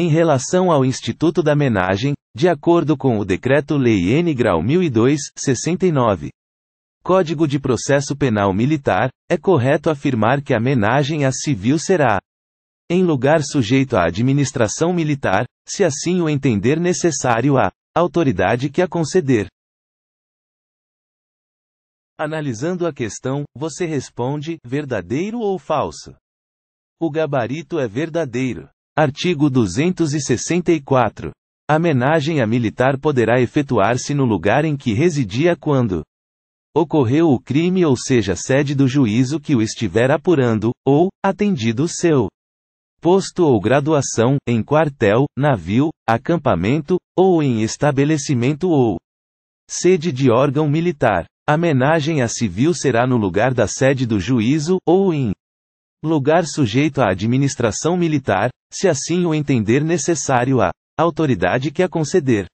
Em relação ao Instituto da Menagem, de acordo com o Decreto-Lei N. Grau 1002, 69. Código de Processo Penal Militar, é correto afirmar que a menagem a civil será, em lugar sujeito à administração militar, se assim o entender necessário a autoridade que a conceder. Analisando a questão, você responde: verdadeiro ou falso? O gabarito é verdadeiro. Artigo 264. Amenagem a militar poderá efetuar-se no lugar em que residia quando ocorreu o crime ou seja sede do juízo que o estiver apurando, ou, atendido seu posto ou graduação, em quartel, navio, acampamento, ou em estabelecimento ou sede de órgão militar. Amenagem a civil será no lugar da sede do juízo, ou em lugar sujeito à administração militar, se assim o entender necessário à autoridade que a conceder.